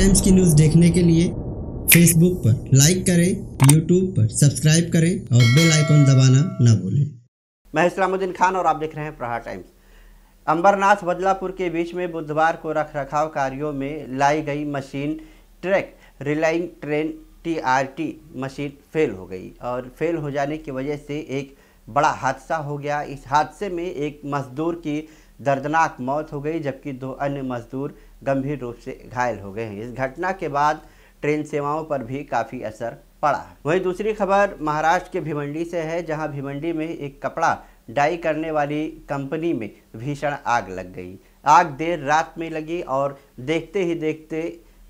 times की news देखने के लिए फेसबुक पर लाइक करें यूट्यूब पर सब्सक्राइब करें और बेल आइकॉन दबाना ना भूलें मैं इस्लामुद्दीन खान और आप देख रहे हैं प्रहार टाइम्स अंबरनाथ बदलापुर के बीच में बुधवार को रख रखाव कार्यों में लाई गई machine track relaying train TRT machine fail हो गई और फेल हो जाने की वजह से एक बड़ा हादसा हो गया इस हादसे में एक मजदूर की दर्दनाक मौत हो गई जबकि दो अन्य मजदूर गंभीर रूप से घायल हो गए हैं इस घटना के बाद ट्रेन सेवाओं पर भी काफ़ी असर पड़ा वहीं दूसरी खबर महाराष्ट्र के भिवंडी से है जहां भिवंडी में एक कपड़ा डाई करने वाली कंपनी में भीषण आग लग गई आग देर रात में लगी और देखते ही देखते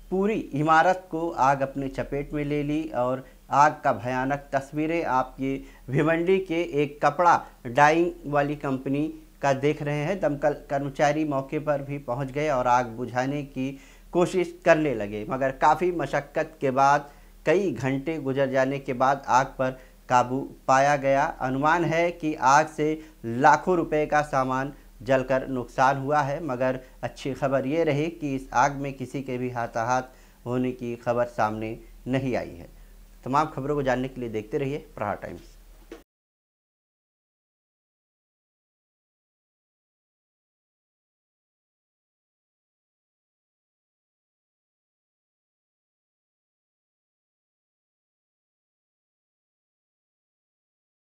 पूरी इमारत को आग अपने चपेट में ले ली और आग का भयानक तस्वीरें आपकी भिवंडी के एक कपड़ा डाइंग वाली कंपनी का देख रहे हैं दमकल कर्मचारी मौके पर भी पहुंच गए और आग बुझाने की कोशिश करने लगे मगर काफ़ी मशक्क़त के बाद कई घंटे गुजर जाने के बाद आग पर काबू पाया गया अनुमान है कि आग से लाखों रुपए का सामान जलकर नुकसान हुआ है मगर अच्छी खबर ये रही कि इस आग में किसी के भी हाथाहाथ होने की खबर सामने नहीं आई है तमाम खबरों को जानने के लिए देखते रहिए प्रहार टाइम्स